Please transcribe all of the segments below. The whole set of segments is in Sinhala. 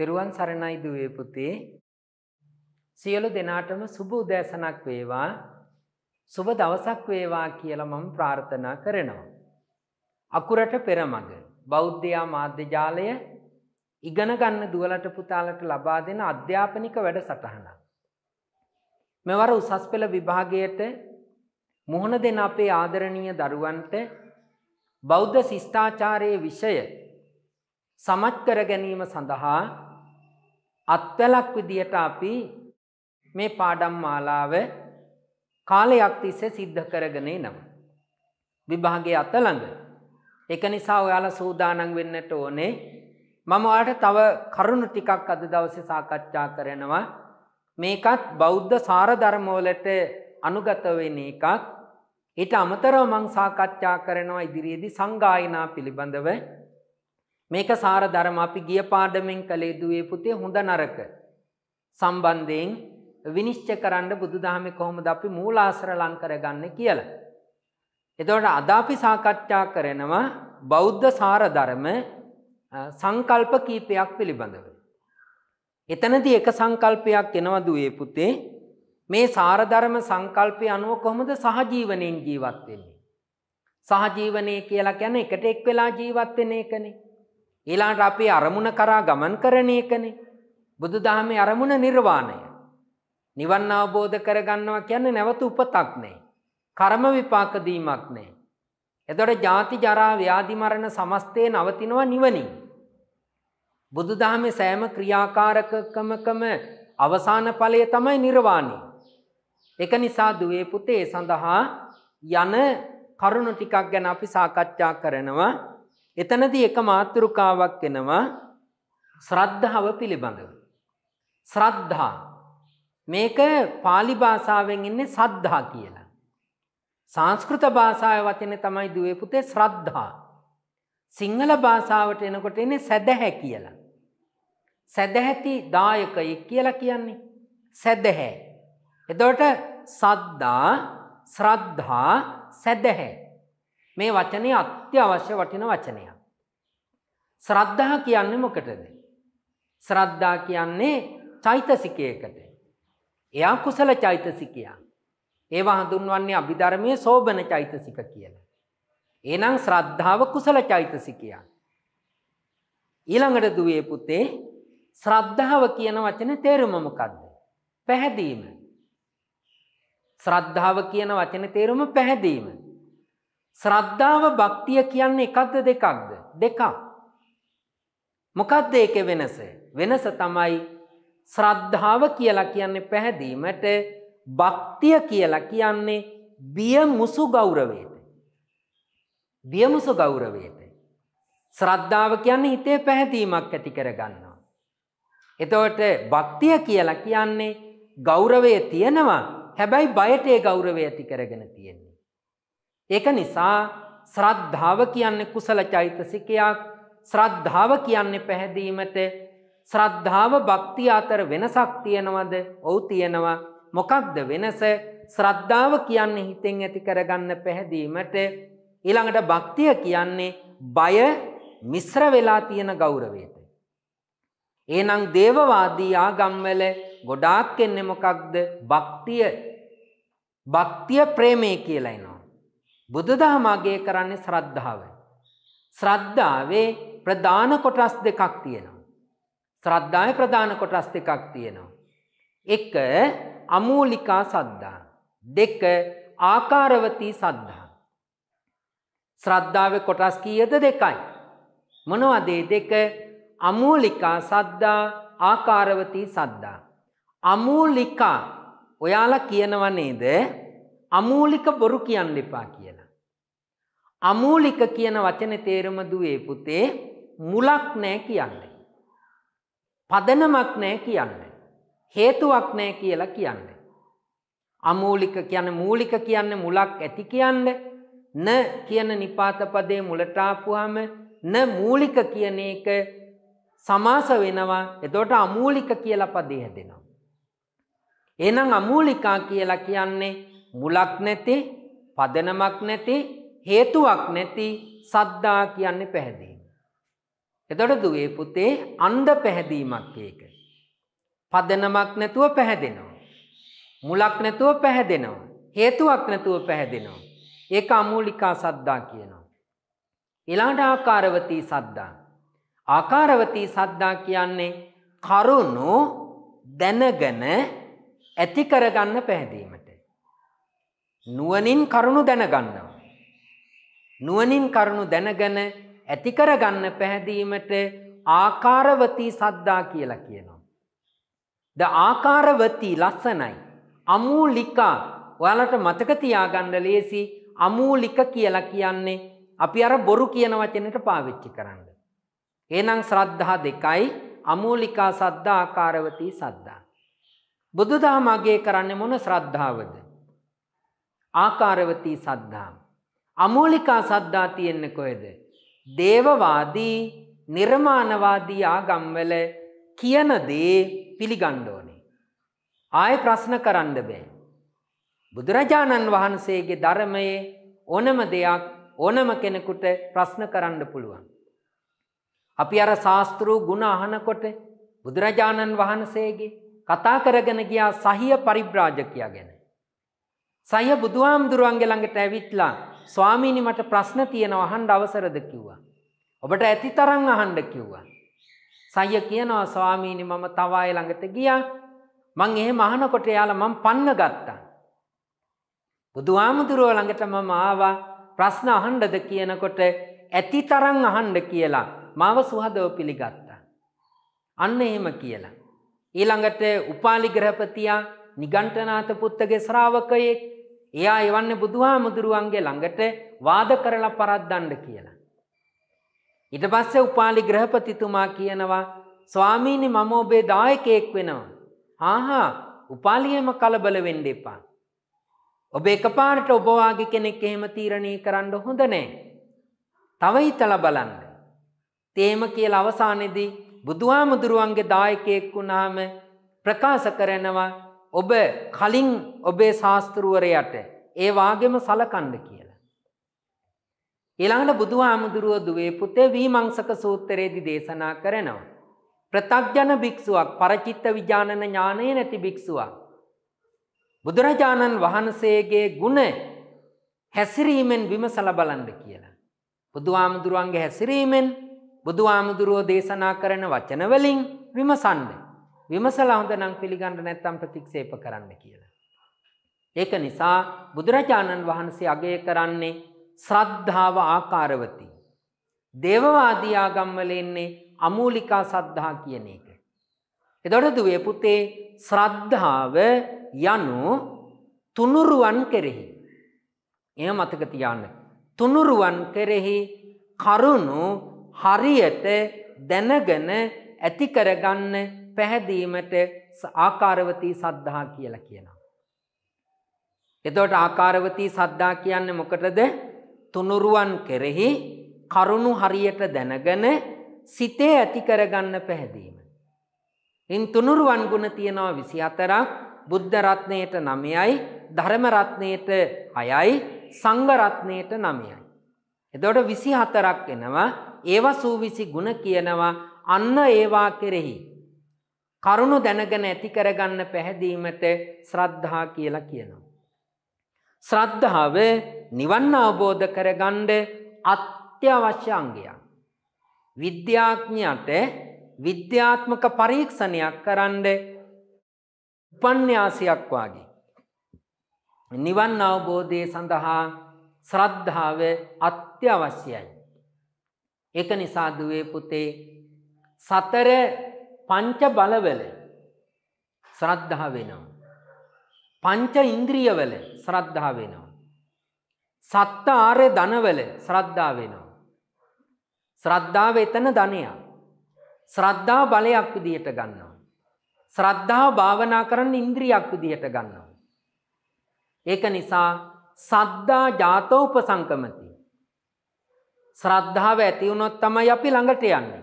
තෙරුවන් සරණයි දුවේ පුතේ. සියලු දෙනාටම සුබ උදෑසනක් වේවා. සුබ දවසක් වේවා කියලා මම ප්‍රාර්ථනා කරනවා. අකුරට පෙරමග බෞද්ධයා මාධ්‍යජාලය ඉගෙන ගන්න දුවලට පුතාලට ලබා දෙන අධ්‍යාපනික වැඩසටහන. මෙවර උසස් පෙළ විභාගයට මුහුණ දෙන අපේ ආදරණීය දරුවන්ට බෞද්ධ ශිෂ්ඨාචාරයේ විෂය සමත් කර ගැනීම සඳහා අත්වැලක් විදියට අපි මේ පාඩම් මාලාව කාලයක් තිස්සේ සිද්ධ කරගෙන නම්. විභාගයේ අතළඟ. එක නිසා ඔයාලා සූදානම් වෙන්නට ඕනේ. මම ඔයාලට තව කරුණු ටිකක් අද දවසේ සාකච්ඡා කරනවා. මේකත් බෞද්ධ සාර ධර්මවලට අනුගත වෙන එකක්. ඊට අමතරව මම සාකච්ඡා කරනවා ඉදිරියේදී සංගායනා පිළිබඳව මේක සාර ධර්ම අපි ගිය පාඩමෙන් කළේ දුවේ පුතේ හොඳ නරක සම්බන්ධයෙන් විනිශ්චය කරන්න බුදුදහමේ කොහොමද අපි මූලාශ්‍ර ලං කරගන්නේ කියලා. එතකොට අද අපි සාකච්ඡා කරනවා බෞද්ධ සාර ධර්ම සංකල්ප කීපයක් පිළිබඳව. එතනදී එක සංකල්පයක් එනවා දුවේ පුතේ මේ සාර ධර්ම සංකල්පය අනුව කොහොමද සහජීවණයෙන් ජීවත් වෙන්නේ? සහජීවනයේ කියලා කියන්නේ එකට එක් වෙලා ජීවත් වෙන එකනේ. ඊළාට අපේ අරමුණ කරා ගමන් කරන එකනේ. බුදු දහමේ අරමුණ නිර්වාණය. නිවන් අවබෝධ කරගන්නවා කියන්නේ නැවත උපතක් නෑ. කර්ම විපාක දීමක් නෑ. එතකොට ජාති ජරා ව්‍යාධි මරණ සමස්තේ නවතිනවා නිවනින්. බුදුදහමේ සෑම ක්‍රියාකාරකකමකම අවසාන ඵලය තමයි නිර්වාණය. ඒක නිසා දුවේ පුතේ සඳහා යන කරුණු ටිකක් ගැන අපි සාකච්ඡා කරනවා. එතනදී එක මාතෘකාවක් එනවා ශ්‍රද්ධාව පිළිබඳව. ශ්‍රද්ධා මේක පාලි භාෂාවෙන් ඉන්නේ සද්ධා කියලා. සංස්කෘත භාෂාව වචන තමයි දුවේ පුතේ ශ්‍රද්ධා. සිංහල භාෂාවට එනකොට එන්නේ සැදැහැ කියලා. සැදැහැති දායකයි කියලා කියන්නේ. සැදැහැ. එතකොට සද්දා ශ්‍රද්ධා සැදැහැ. මේ වචනය අත්‍යවශ්‍ය වටින වචනය. ශ්‍රද්ධහ කියන්නේ මොකටද. ශ්‍රද්ධා කියන්නේ චෛතසිකයකට. එයා කුසල චෛතසිකයා. ඒවා හඳුන්වන්නේ අභිධර්මය සෝභන චෛතසික කියල. ඒනම් ශ්‍රද්ධාව කුසල චෛතසිකයා. ඊළඟට දුවේ පුතේ ශ්‍රද්ධාව කියන වචන තේරුමමකක්ද. පැහැදීම. ශ්‍රද්ධාව කියන වචන තේරුම පැහැදීම. ශ්‍රද්ධාව භක්තිය කියන්නේ එකක්ද දෙකක්ද දෙකක්. මොකක්ද ඒක වෙනස. වෙනස තමයි ශ්‍රද්ධාව කියලා කියන්නේ පැහැදීමට භක්තිය කියලා කියන්නේ බිය මුසු ගෞරවයට. බියමුසු ගෞරවයට. ශ්‍රද්ධාව කියන්නේ හිතේ පැහැදීමක් ඇති කරගන්නවා. එතවට භක්තිය කියලා කියන්නේ ගෞරවය තියෙනවා හැබැයි බයටේ ගෞරවය ඇති කරගෙන තියෙන්නේ. ඒක නිසා ශ්‍රද්ධාව කියන්නේ කුසල චෛතසිකයක් ශ්‍රද්ධාව කියන්නේ පැහැදීමට ශ්‍රද්ධාව භක්ති අතර වෙනසක් තියෙනවද? ඔව් තියෙනවා. මොකක්ද වෙනස? ශ්‍රද්ධාව කියන්නේ හිතෙන් ඇති කරගන්න පැහැදීමට ඊළඟට භක්තිය කියන්නේ බය මිශ්‍ර වෙලා තියෙන ගෞරවයට. එහෙනම් දේවවාදී ආගම්වල ගොඩාක් එන්නේ මොකක්ද? භක්තිය. භක්තිය ප්‍රේමය කියලා එනවා. බුදුදහම අගේ කරන්නේ ශ්‍රද්ධාව. ශ්‍රද්ධාවේ ප්‍රධාන කොටස් දෙකක් තියෙනවා. ශ්‍රද්ධාවේ ප්‍රධාන කොටස් දෙකක් තියෙනවා. එක අමූලිකා සද්ධා. දෙක ආකාරවතී සද්ධා. ශ්‍රද්ධාවේ කොටස් කීයද දෙකයි. මොනවද දෙක? අමූලිකා සද්ධා, ආකාරවතී සද්ධා. අමූලිකා ඔයාලා කියනව නේද? අමූලික බොරු කියන්න එපා කියලා. අමූලික කියන වචන තේරම දුවේ පුතේ මුලක් නෑ කියන්න. පදනමක් නෑ කියන්න. හේතුවක් නෑ කියලා කියන්න. අමූලික කියන මූලික කියන්න මුලක් ඇති කියන්න න කියන නිපාතපදේ මුලටාපුහම න මූලික කියන එක සමාස වෙනවා එතොට අමූලික කියල පදේ හැදෙනවා. එනම් අමූලිකා කියලා කියන්නේ මුලක් නැති පදනමක් නැති හේතුවක් නැති සද්දා කියන්නේ පැහැදීම. එතකොට දුවේ පුතේ අන්ධ පැහැදීමක් ඒක. පදනමක් නැතුව පැහැදෙනවා. මුලක් නැතුව පැහැදෙනවා. හේතුවක් නැතුව පැහැදෙනවා. ඒක අමූලිකා සද්දා කියනවා. ඊළඟට ආකාරවතී සද්දා. ආකාරවතී සද්දා කියන්නේ කරුණු දැනගෙන ඇති කරගන්න පැහැදීමට. නුවණින් කරුණු දැනගන්නවා. නුවණින් කරුණු දැනගෙන ඇති කරගන්න පැහැදීමට ආකාරවතී සද්දා කියලා කියනවා. ද ආකාරවතී ලස්සනයි. අමූලිකා ඔයාලට මතක තියාගන්න ලේසි අමූලික කියලා කියන්නේ අපි අර බොරු කියන වචනෙට පාවිච්චි කරන්න. එහෙනම් ශ්‍රද්ධා දෙකයි අමූලිකා සද්දා ආකාරවතී සද්දා. බුදුදහම අගය කරන්නේ මොන ශ්‍රද්ධාවද? ආකාරවතී සද්ධා. අමූලිකා සද්ධා තියෙන්න කොයද. දේවවාදී නිර්මාණවාදී ආගම්වල කියන දේ පිළිගණ්ඩෝනේ. ආය ප්‍රශ්න කරන්න බෑ. බුදුරජාණන් වහන්සේගේ ධර්මයේ ඕනම දෙයක් ඕනම කෙනෙකුට ප්‍රශ්න කරන්න පුළුවන්. අපි අර ශාස්තෘූ ගුණ අහනකොට බුදුරජාණන් වහන්සේගේ කතා කරගෙන ගියා සහිය පරිබ්‍රාජකයා ගැන. සය බුදුහාමුදුරුවන්ගේ ළඟට ඇවිත්ලා ස්වාමීනි මට ප්‍රශ්න තියෙනවා අහන්න අවසරද කිව්වා. ඔබට ඇති තරම් අහන්න කිව්වා. සය කියනවා ස්වාමීනි මම තව අය ළඟට ගියා. මං එහෙම අහනකොට යාලා මං පන්න ගත්තා. බුදුහාමුදුරුවෝ ළඟට මම ආවා ප්‍රශ්න අහන්නද කියනකොට ඇති තරම් අහන්න කියලා මාව සුහදව පිළිගත්තා. අන්න එහෙම කියලා. ඊළඟට උපාලි ග්‍රහපතියා නිගණ්ඨනාත පුත්තගේ ශ්‍රාවකයෙක් එයා එවන්න බුදුහා මුදුරුවන්ගේ ළඟට වාද කරලා පරද්දන්න කියලා. ඉට පස්සේ උපාලි ග්‍රහපතිතුමා කියනවා ස්වාමීණි මම ඔබේ දායකයෙක් වෙනවා. ආහා උපාලියම කලබල වෙන්න එපා. ඔබ එකපාරට ඔබවාගේ කෙනෙක් එහෙම තීරණය කරන්න හොඳ නෑ. තව හිතල බලන්න. තේම කියල අවසානෙදී බුදුහාමුදුරුවන්ගේ දායකයෙක් වුණාම ප්‍රකාශ කරනවා ඔබ කලින් ඔබේ ශාස්තෘුවරයට ඒවාගෙම සලකන්න කියලා. ඊළඟට බුදු ආමුදුරුව දුවේ පුතේ වීමංසක සූත්තරයේදි දේශනා කරනවා. ප්‍රතක්ජන භික්ෂුවක් පරචිත්ත විජානන ඥානය නැති භික්ෂුවක්. බුදුරජාණන් වහන්සේගේ ගුණ හැසිරීමෙන් විමසල බලන්ඩ කියලා. බුදු ආමුදුරුවන්ගේ හැසිරීමෙන් බුදු ආමුදුරුවෝ දේශනා කරන වචනවලින් විමසන්ඩ. විමසලා හොඳ නම් පිළිගන්න නැත්නම් ප්‍රතික්ෂේප කරන්න කියලා. ඒක නිසා බුදුරජාණන් වහන්සේ අගය කරන්නේ ශ්‍රද්ධාව ආකාරවති. දේවවාදී ආගම්වල ඉන්නේ අමූලිකා සද්ධා කියන එක. එතකොට දුවේ පුතේ ශ්‍රද්ධාව යනු තුනුරුවන් කෙරෙහි. එහෙම මතක තියාගන්න. තුනුරුවන් කෙරෙහි කරුණු හරියට දැනගෙන ඇති කරගන්න පැහැදීමට ආකාරවතී සද්ධා කියලා කියනවා. එතකොට ආකාරවතී සද්ධා කියන්නේ මොකටද? තුනුරුවන් කෙරෙහි කරුණු හරියට දැනගෙන සිතේ ඇති කරගන්න පැහැදීම. ඉන් තුනුරුවන් ගුණ තියෙනවා 24ක්, බුද්ධ රත්ණයට 9යි, ධර්ම රත්ණයට 6යි, සංඝ රත්ණයට 9යි. එතකොට 24ක් එනවා. ඒවා සූවිසි ගුණ කියනවා අන්න ඒවා කෙරෙහි කරුණු දැනගෙන ඇති කරගන්න පැහැදීමට ශ්‍රද්ධා කියලා කියනවා. ශ්‍රද්ධාව නිවන් අවබෝධ කරගණ්ඩ අත්‍යවශ්‍ය අංගයක්. විද්‍යාඥයට විද්‍යාත්මක පරීක්ෂණයක් කරන්ඩ උපන්්‍යාසයක් වගේ. නිවන් අවබෝධය සඳහා ශ්‍රද්ධාව අත්‍යවශ්‍යයි. එක නිසාදුවේ පුතේ සතර පංච බලවල ශ්‍රද්ධා වෙනවා. පංච ඉන්ද්‍රියවල ශ්‍රද්ධා වෙනවා. සත්ත ආර්ය ධනවල ශ්‍රද්ධා වෙනවා. ශ්‍රද්ධාව එතන ධනයක්. ශ්‍රද්ධා බලයක් විදියට ගන්නවා. ශ්‍රද්ධාව භාවනා කරන්න ඉන්ද්‍රියක් විදියට ගන්නවා. ඒක නිසා සද්දා ජාතෝප සංකමති. ශ්‍රද්ධාව ඇති වුණොත් තමයි අපි ළඟට යන්නේ.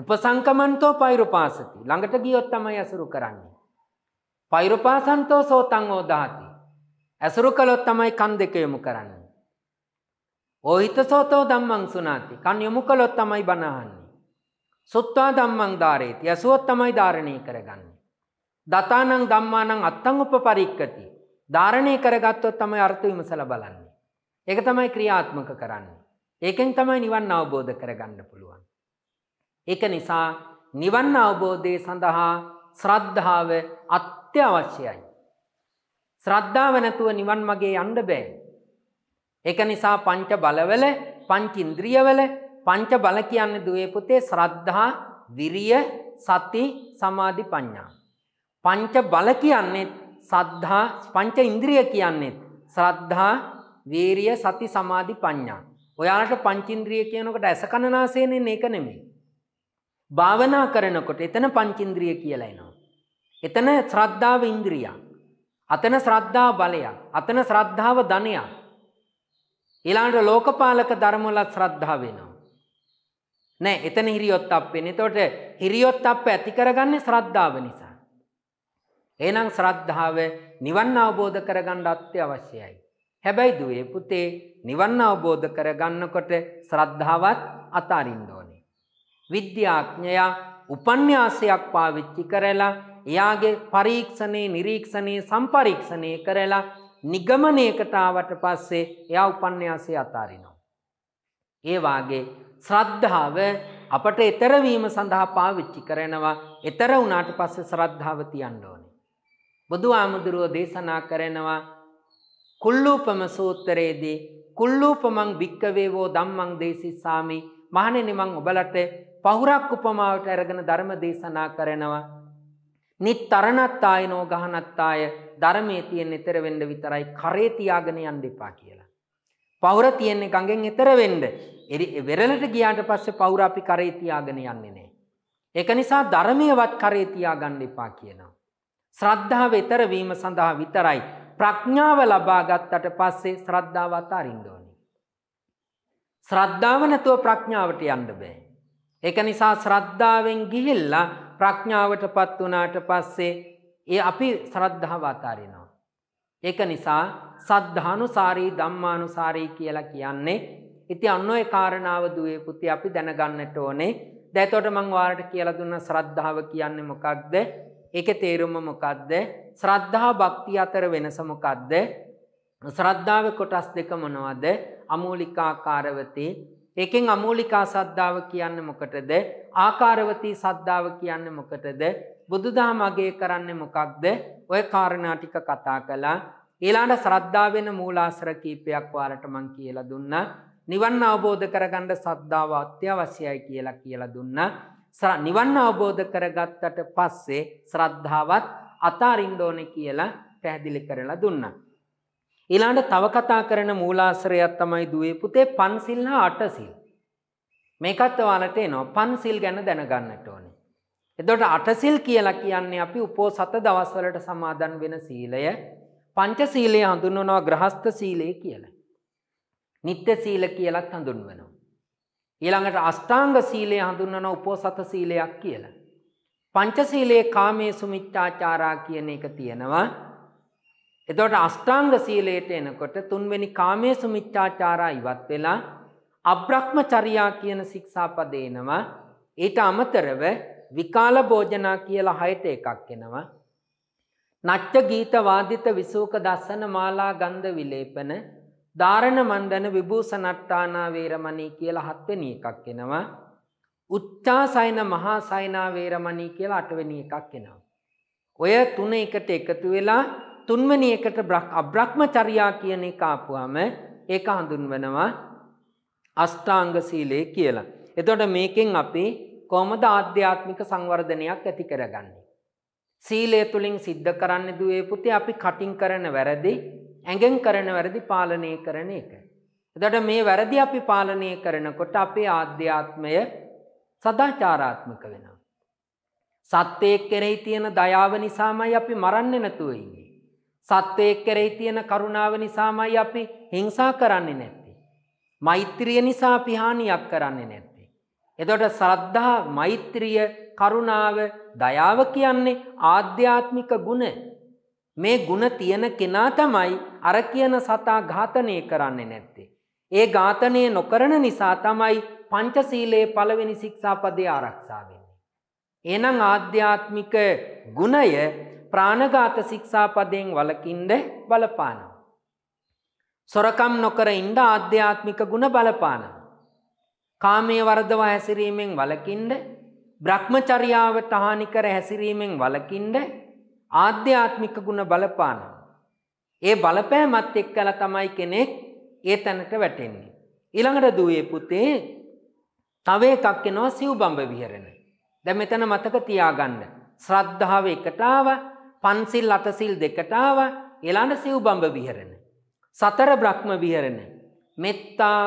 උපසංකමන්තෝ පෛරුපාසති ළඟට ගියොත් තමයි ඇසුරු කරන්නේ. පෛරුපාසන්තෝ සෝතං ඕදාති. ඇසුරු කළොත් තමයි කන් දෙක යොමු කරන්නේ. ඕහිත සෝතෝ ධම්මං සුනාති. කන් යොමු කළොත් තමයි බණ අහන්නේ. සුත්තා ධම්මං ධාරේති. ඇසුවොත් තමයි ධාරණය කරගන්නේ. දතානං ධම්මානං අත්තං උපපරික්කති. ධාරණය කරගත්තොත් තමයි අර්ථ විමසලා බලන්නේ. ඒක තමයි ක්‍රියාත්මක කරන්නේ. ඒකෙන් තමයි නිවන් අවබෝධ කරගන්න පුළුවන්. එක නිසා නිවන් අවබෝධය සඳහා ශ්‍රද්ධාව අත්‍යවශ්‍යයි. ශ්‍රද්ධාව නැතුව නිවන් මගේ අන්ඩ බෑ. එක නිසා පංච බලවල පංචින්ද්‍රියවල පංච බල කියන්න දුවේ පුතේ ශ්‍රද්ධා විරිය සති සමාධි පඤ්ඥා. පංච බල කියන්නේ සද්ධා පංච ඉන්ද්‍රිය කියන්නේ ශ්‍රද්ධා වීරිය සති සමාධි පඤ්ඥා. ඔයාට පංචින්ද්‍රිය කියනකට ඇස කණනාසේනෙන් ඒක නෙමේ. භාවනා කරනකොට එතන පංචින්ද්‍රිය කියලයිනවා. එතන ශ්‍රද්ධාව ඉන්ද්‍රියා. අතන ශ්‍රද්ධා බලයක් අතන ශ්‍රද්ධාව ධනයක්. ඊළඟට ලෝකපාලක ධර්මවලත් ශ්‍රද්ධාව වෙනවා. නෑ එතන හිරියොත් අප්පෙන. එතකොට හිරියොත් අප්ප ඇති කරගන්නේ ශ්‍රද්ධාව නිසා. එහෙනම් ශ්‍රද්ධාව නිවන් අවබෝධ කරගන්න අත්‍යවශ්‍යයි. හැබැයි දුවේ පුතේ නිවන් අවබෝධ කරගන්නකොට ශ්‍රද්ධාවත් අතාරින්න විද්‍යාඥයා උපන්්‍යාසයක් පාවිච්චි කරලා එයාගේ පරීක්ෂණයේ නිරීක්ෂණයේ සම්පරීක්ෂණය කරලා නිගමනයකටාවට පස්සේ එයා උපන්්‍යාසය අතාරිනවා. ඒවාගේ ශ්‍රද්ධාව අපට එතරවීම සඳහා පාවිච්චි කරනවා එතර වුණාට පස්සේ ශ්‍රද්ධාව තියන්න ඕනේ. බුදු ආමුදුරුව දේශනා කරනවා කුල්ලූපම සූත්‍රයේදී කුල්ලූපමං භික්කවේවෝ ධම්මං දේශිස්සාමි මහණෙනි මං ඔබලට පහුරක් උපමාවට ඇරගෙන ධර්ම දේශනා කරනවා. නිත්තරණත්තාය නෝ ගහනත්තාය ධර්මයේ තියෙන එතර වෙන්න විතරයි කරේ තියාගෙන යන්න එපා කියලා. පවුර තියෙන්නේ ගඟෙන් එතර වෙන්න. වෙරළට ගියාට පස්සේ පවුර අපි කරේ තියාගෙන යන්නේ නැහැ. ඒක නිසා ධර්මයේවත් කරේ තියාගන්න එපා කියනවා. ශ්‍රද්ධාව ඊතර වීම සඳහා විතරයි ප්‍රඥාව ලබා ගත්තට පස්සේ ශ්‍රද්ධාව අතාරින්න ඕනේ. ශ්‍රද්ධාව නැතුව ප්‍රඥාවට යන්න බෑ. එක නිසා ශ්‍රද්ධාවෙන් ගිහිල්ලා ප්‍රඥාවට පත් වනාට පස්සේ ඒ අපි ශ්‍රද්ධාව අතාරිනවා. ඒක නිසා සද්ධානුසාරී ධම්මානුසාරී කියලා කියන්නේ ඉති අන්න ඔය කාරණාව දුවේ පුති අපි දැනගන්නට ඕනේ දැතොට මං වාරට කියලා දුන්න ශ්‍රද්ධාව කියන්නේ මොකක්ද ඒක තේරුම මොකක්ද ශ්‍රද්ධා භක්ති අතර වෙනස මොකක්ද ශ්‍රද්ධාව කොටස් දෙක මොනවද අමූලිකාකාරවති එකෙන් අමූලිකා සද්ධාව කියන්න මොකටද ආකාරවතී සද්ධාව කියන්න මොකටද බුදුදහම අගේ කරන්න මොකක්ද ඔය කාරණා ටික කතා කළා ඊළඟට ශ්‍රද්ධාව වෙන මූලාශ්‍ර කීපයක් ඔයාලට මම කියලා දුන්නා නිවන් අවබෝධ කරගන්න සද්ධාව අත්‍යවශ්‍යයි කියලා කියලා දුන්නා නිවන් අවබෝධ කරගත්තට පස්සේ ශ්‍රද්ධාවත් අතාරින්න ඕනේ කියලා පැහැදිලි කරලා දුන්නා ඊළඟට තව කතා කරන මූලාශ්‍රයක් තමයි දුවේ පුතේ පන්සිල් හා අටසිල්. මේකත් ඔයාලට එනවා පන්සිල් ගැන දැනගන්නට ඕනේ. එතකොට අටසිල් කියලා කියන්නේ අපි උපෝසත දවස්වලට සමාදන් වෙන සීලය. පංචශීලයේ හඳුන්වනවා ග්‍රහස්ත සීලය කියලා. නිත්‍ය සීල කියලත් හඳුන්වනවා. ඊළඟට අෂ්ටාංග සීලය හඳුන්වන උපෝසත සීලයක් කියලා. පංචශීලයේ කාමයේ සුමිච්ඡාචාරා කියන එක තියෙනවා. එතවට අෂ්ටාංග සීලයට එනකොට තුන්වෙනි කාමේ සුමිච්චාචාරා ඉවත් වෙලා අබ්‍රහ්ම චරියා කියන සික්ෂාපදේනවා ඊට අමතරව විකාල භෝජනා කියලා හයට එකක් එෙනවා. නච්ච ගීත වාදිත විසූක දස්සන මාලා ගන්ධ විලේපන ධාරණ මන්දන විභූස නට්ටානා වේරමණී කියලා හත්වෙනි එකක් එෙනවා. උච්චා සයින මහා සයිනා වේරමණී කියලා අටවෙනි එකක් එෙනවා. ඔය තුන එකට එකතු වෙලා තුන්වැනි එකට අබ්‍රහ්මචර්යා කියන එක ආපුවාම ඒක හඳුන්වනවා අෂ්ටාංග සීලය කියලා. එතකොට මේකෙන් අපි කොහොමද ආධ්‍යාත්මික සංවර්ධනයක් ඇති කරගන්නේ? සීලය තුලින් සිද්ධ කරන්නේ දුවේ පුතේ අපි කටින් කරන වැරදි, ඇඟෙන් කරන වැරදි පාලනය කරන එක. එතකොට මේ වැරදි අපි පාලනය කරනකොට අපේ ආධ්‍යාත්මය සදාචාරාත්මක වෙනවා. සත්‍යයේ කෙරෙහි තියෙන දයාව නිසාමයි අපි මරන්නේ නැතුව ඉන්නේ. සත්වයක් කරෙහි තියෙන කරුණාව නිසාමයි අපි හිංසා කරන්නේ නැත්තේ. මෛත්‍රිය නිසා පිහානියක් කරන්නේ නැත්තේ. එතොට සරද්ධා මෛත්‍රිය කරුණාව දයාව කියන්නේ ආධ්‍යාත්මික ගුණ මේ ගුණ තියෙන කෙනා තමයි අර කියන සතා ඝාතනය කරන්නේ නැත්තේ. ඒ ඝාතනය නොකරන නිසා තමයි පංචසීලයේ පළවෙනි ශික්ෂාපදය ආරක්ෂා වෙන්නේ. එහෙනම් ආධ්‍යාත්මික ගුණය ප්‍රාණඝාත ශික්ෂාපදයෙන් වලකින්ඩ බලපානවා. සොරකම් නොකර ඉන්ඩ අධ්‍යාත්මික ගුණ බලපාන. කාමය වරදවා හැසිරීමෙන් වලකින්ඩ බ්‍රහ්මචරියාව තහානිකර හැසිරීමෙන් වලකින්ඩ ආධ්‍යාත්මික ගුණ බලපාන. ඒ බලපෑමත් එක් කල තමයි කෙනෙක් ඒ තැනට වැටෙන්නේ. ඉළඟට දුවේ පුතේ තව එකක් එනවා සිව් බම්භ විහරණ. දැ මෙතන මතක තියාගන්න. ශ්‍රද්ධාව එකටාව පන්සිල් අටසිල් දෙකටාව එලාට සිව්බම්භ විහරණ. සතර බ්‍රහ්ම විහරණ. මෙත්තා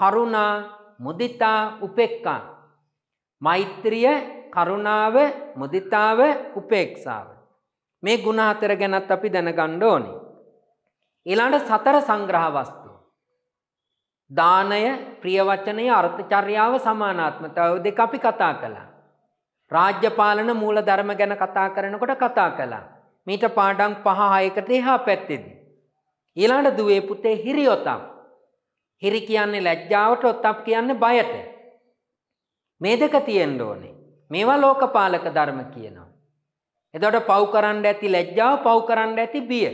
කරුණා මුදිතා උපෙක්කා. මෛත්‍රිය කරුණාව මුදිතාව උපේක්ෂාව. මේ ගුණාතර ගැනත් අපි දැනගණ්ඩ ඕනි. එලාට සතර සංග්‍රහවස්තු. දානය ප්‍රියවචනය අර්ථචර්යාව සමානාත්මතාව දෙක අපි කතා කළා. රාජ්‍යපාලන මූල ධර්ම ගැන කතා කරනකොට කතා කළා. මීට පාඩම් පහහයකට එහා පැත්තෙද. ඊළඟට දුවේ පුතේ හිරි ඔතම්. හිරි කියන්නේ ලැජ්ජාවට ඔත්තප් කියන්නේ බයට. මේ දෙක තියෙන්න ඕනේ. මේවා ලෝකපාලක ධර්ම කියනවා. එතකොට පව් කරන්න ඇති ලැජ්ජාව පව් කරන්න ඇති බිය.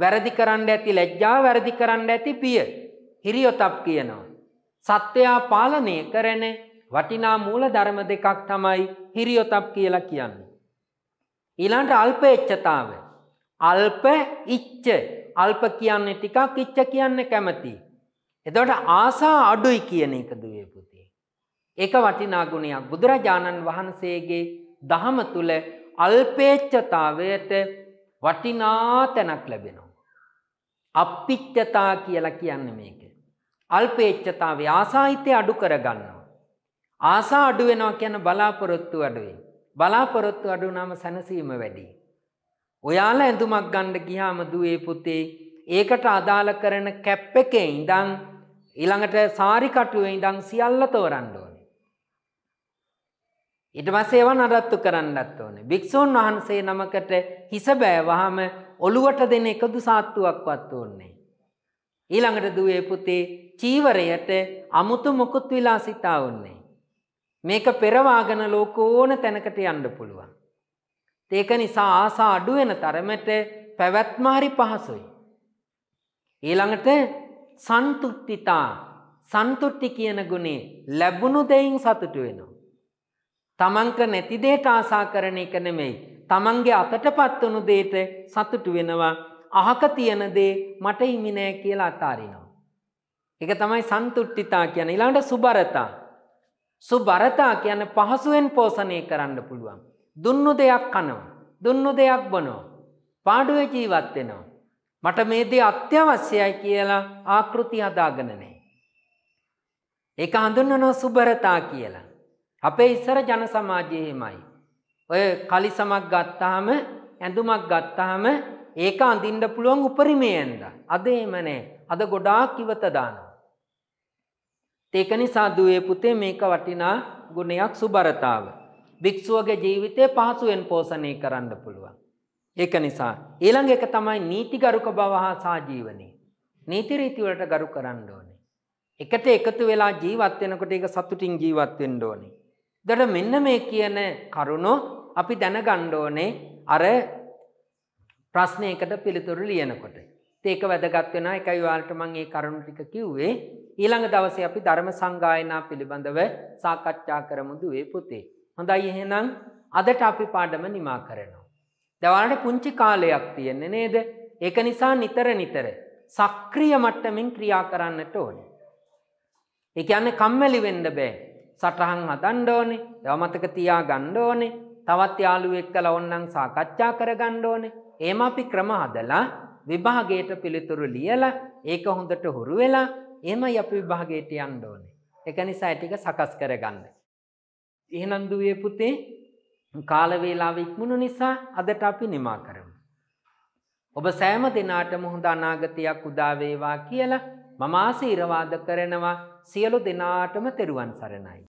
වැරදි කරන්න ඇති ලැජ්ජාව වැරදි කරන්න ඇති බිය. හිරියොතප් කියනවා. සත්වයා පාලනය කරන වටිනා මූල ධර්ම දෙකක් තමයි හිරියොතප් කියලා කියන්නේ. ඊළන්ට අල්ප එච්චතාව. අල්ප ඉච්ච අල්ප කියන්නේ ටිකක් ඉච්ච කියන්න කැමති. එදොට ආසා අඩුයි කියන එක දුවේ පුතේ. එක වටිනාගුණයක් බුදුරජාණන් වහන්සේගේ දහම තුළ අල්පේච්චතාවයට වටිනා තැනක් ලැබෙනවා. අපිච්චතා කියලා කියන්න මේක. අල්පේච්චතාව ආසාහිතය අඩු කරගන්න. ආසා අඩුවෙනවා කියන බලාපොරොත්තු අඩුවෙන්. බලාපොරොත්තු අඩු නම සැනසීම වැඩි. ඔයාලා ඇඳුමක් ගණ්ඩ ගියාම දුවේ පුතේ ඒකට අදාළ කරන කැප් එකේ ඉඳං ඊළඟට සාරිකටුවේ ඉඳං සියල්ල තෝරන්න ඕනේ. ඊට පස්සේ ඒවා නඩත්තු කරන්නත් ඕනේ. භික්ෂුන් වහන්සේ නමකට හිස බෑවහම ඔළුවට දෙන එකදු සාත්තුවක්වත් ඕනේ. ඊළඟට දුවේ පුතේ චීවරයට අමුතු මොකුත් විලාසිතා ඕනේ. මේක පෙරවාගෙන ලෝකෝන තැනකට යන්න පුළුවන්. ඒක නිසා ආසා අඩුවෙන තරමට පැවැත්ම හරි පහසුයි. ඊළඟට සන්තුට්ඨිතා සන්තුට්ටි කියන ගුණේ ලැබුණු දෙයින් සතුටු වෙනවා. තමන්ක නැති දෙයට ආසා කරන එක නෙමෙයි. තමන්ගේ අතටපත් වුණු දෙයට සතුටු වෙනවා. අහක තියෙන දේ මට හිමි නෑ කියලා අතාරිනවා. ඒක තමයි සන්තුට්ඨිතා කියන්නේ. ඊළඟට සුබරතා සුබරතා කියන්න පහසුවෙන් පෝසණය කරන්න පුළුවන්. දුන්නු දෙයක් කනෝ. දුන්නු දෙයක් බොනෝ. පාඩුව ජීවත්වෙනවා. මට මේදේ අත්‍යවශ්‍යයි කියලා ආකෘති හදාගනනේ. ඒක හඳුන්නනෝ සුබරතා කියලා. අපේ ඉස්සර ජන සමාජයහෙමයි. ඔය කලි සමක් ගත්තාම ඇඳුමක් ගත්තාම ඒක අඳින්ඩ පුළුවන් උපරිමයෙන්ද. අද එමනේ අද ගොඩාක් ඉවතදාන. ඒක නිසා දුවේ පුතේ මේක වටිනා ගුණයක් සුබරතාව. භික්ෂුවගේ ජීවිතය පහසුවෙන් පෝෂණය කරන්න පුළුවන්. ඒක නිසා ඊළඟ එක තමයි නීතිගරුක බව හා සාජීවනයේ. නීති රීති වලට ගරු කරන්න ඕනේ. එකට එකතු වෙලා ජීවත් වෙනකොට ඒක සතුටින් ජීවත් වෙන්න ඕනේ. දඩ මෙන්න මේ කියන කරුණෝ අපි දැනගන්න ඕනේ අර ප්‍රශ්නයකට පිළිතුරු ලියනකොට. ඒක වැදගත් වෙනවා. ඒකයි ඔයාලට මම මේ කරුණු ටික කිව්වේ. ඊළඟ දවසේ අපි ධර්ම සංගායනා පිළිබඳව සාකච්ඡා කරමුදු වේ පුතේ. හොඳයි එහෙනම් අදට අපි පාඩම නිමා කරනවා. දවල්ට පුංචි කාලයක් තියෙන්නේ නේද? ඒක නිසා නිතර නිතර සක්‍රිය මට්ටමින් ක්‍රියා කරන්නට ඕනේ. ඒ කියන්නේ කම්මැලි වෙන්න බෑ. සටහන් හදන්න ඕනේ. ඒවා මතක තියා ගන්න ඕනේ. තවත් යාළුවෙක් කළ ඕන්නම් සාකච්ඡා කරගන්න ඕනේ. එහෙම අපි ක්‍රම හදලා විභාගයට පිළිතුරු ලියලා ඒක හොඳට හුරු වෙලා එමයි අප විභාගයට යන්න ඕනේ. එක නිසා ටික සකස් කරගන්න. එහෙනම් දුවේ පුතේ කාල වේලාව ඉක්මුණු නිසා අදට අපි නිමා කරමු. ඔබ සෑම දිනාටම හොඳ අනාගතයක් උදා වේවා කියලා මම ආශිර්වාද කරනවා සියලු දෙනාටම තෙරුවන් සරණයි.